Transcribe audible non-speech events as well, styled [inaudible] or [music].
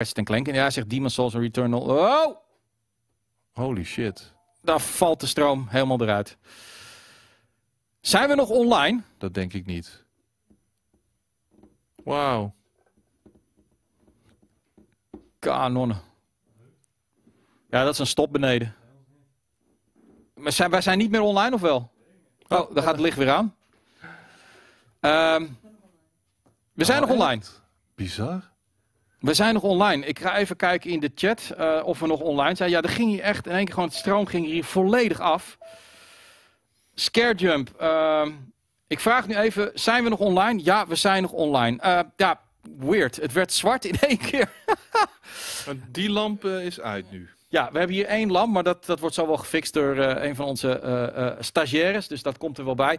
Ratchet Clank. En ja, zegt Demon Souls en Returnal. Oh! Holy shit. Daar valt de stroom helemaal eruit. Zijn we nog online? Dat denk ik niet. Wauw. Kanonnen. Ja, dat is een stop beneden. Maar zijn, wij zijn niet meer online of wel? Oh, daar gaat het licht weer aan. Ehm, we zijn nou, nog online. Bizar. We zijn nog online. Ik ga even kijken in de chat eh, of we nog online zijn. Ja, er ging hier echt in één keer gewoon, het stroom ging hier volledig af. Scarejump. Uh, ehm, ik vraag nu even, zijn we nog online? Ja, we zijn nog online. Eh, ja, weird. Het werd zwart in één keer. [laughs] die lamp eh, is uit nu. Ja, we hebben hier één lamp, maar dat, dat wordt zo wel gefixt door uh, een van onze stagiaires. Dus dat komt er wel bij.